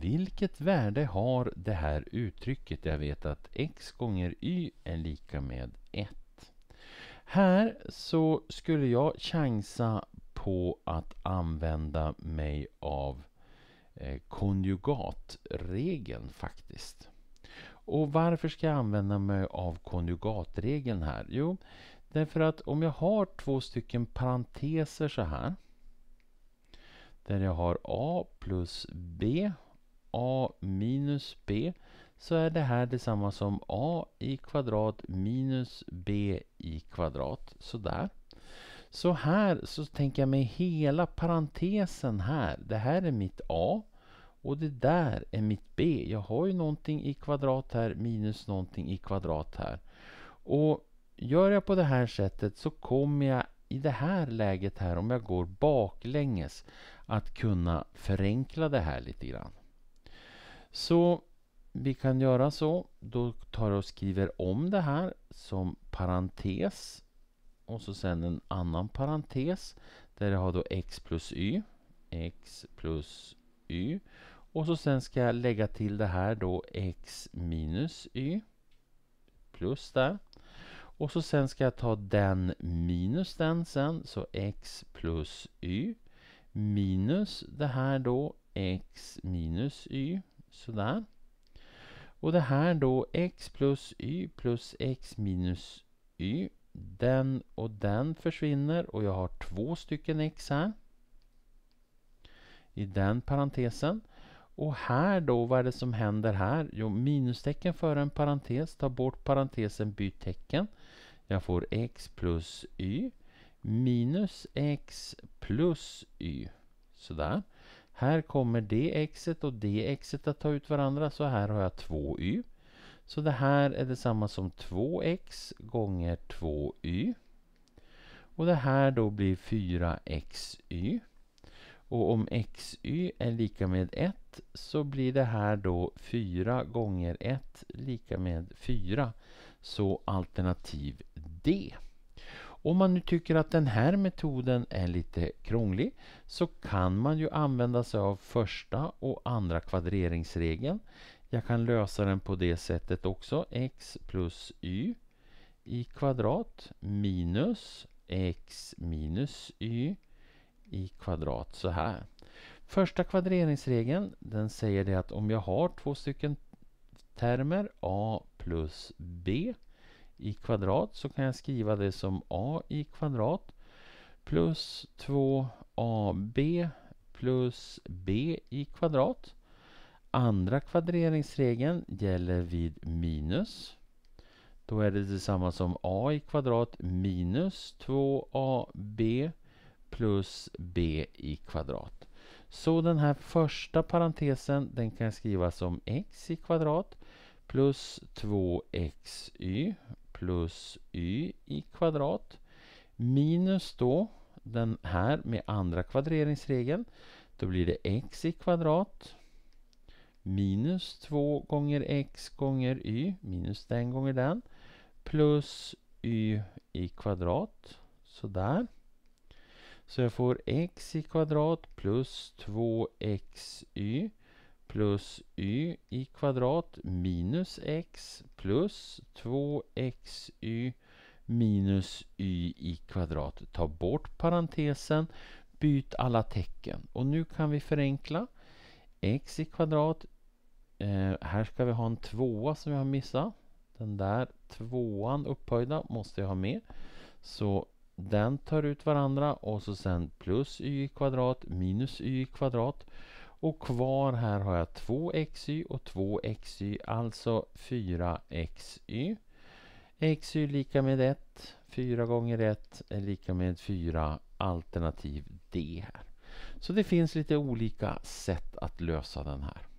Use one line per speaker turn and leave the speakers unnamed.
Vilket värde har det här uttrycket? Jag vet att x gånger y är lika med 1. Här så skulle jag chansa på att använda mig av eh, konjugatregeln faktiskt. Och varför ska jag använda mig av konjugatregeln här? Jo, därför att om jag har två stycken parenteser så här där jag har a plus b a minus b så är det här detsamma som a i kvadrat minus b i kvadrat. Sådär. Så här så tänker jag mig hela parentesen här. Det här är mitt a och det där är mitt b. Jag har ju någonting i kvadrat här minus någonting i kvadrat här. Och gör jag på det här sättet så kommer jag i det här läget här, om jag går baklänges, att kunna förenkla det här lite grann. Så vi kan göra så. Då tar jag och skriver om det här som parentes och så sen en annan parentes där jag har då x plus y, x plus y och så sen ska jag lägga till det här då x minus y plus där och så sen ska jag ta den minus den sen så x plus y minus det här då x minus y Sådär. Och det här då, x plus y plus x minus y. Den och den försvinner och jag har två stycken x här. I den parentesen. Och här då, vad är det som händer här? Jo, minustecken före en parentes, ta bort parentesen, byt tecken. Jag får x plus y minus x plus y. Sådär. Här kommer det xet och det xet att ta ut varandra så här har jag 2y. Så det här är detsamma som 2x gånger 2y. Och det här då blir 4xy. Och om xy är lika med 1 så blir det här då 4 gånger 1 lika med 4. Så alternativ D. Om man nu tycker att den här metoden är lite krånglig så kan man ju använda sig av första och andra kvadreringsregeln. Jag kan lösa den på det sättet också. x plus y i kvadrat minus x minus y i kvadrat så här. Första kvadreringsregeln den säger det att om jag har två stycken termer a plus b i kvadrat så kan jag skriva det som a i kvadrat plus 2ab plus b i kvadrat. Andra kvadreringsregeln gäller vid minus. Då är det detsamma som a i kvadrat minus 2ab plus b i kvadrat. Så den här första parentesen den kan skrivas som x i kvadrat plus 2xy plus y i kvadrat minus då den här med andra kvadreringsregeln. Då blir det x i kvadrat minus 2 gånger x gånger y minus den gånger den plus y i kvadrat. Sådär. Så jag får x i kvadrat plus 2xy plus y i kvadrat minus x plus 2xy minus y i kvadrat. Ta bort parentesen, byt alla tecken. Och nu kan vi förenkla. x i kvadrat. Eh, här ska vi ha en tvåa som jag har missat. Den där tvåan upphöjda måste jag ha med. Så den tar ut varandra och så sen plus y i kvadrat minus y i kvadrat. Och kvar här har jag 2xy och 2xy, alltså 4xy. xy är lika med 1, 4 gånger 1 är lika med 4, alternativ d här. Så det finns lite olika sätt att lösa den här.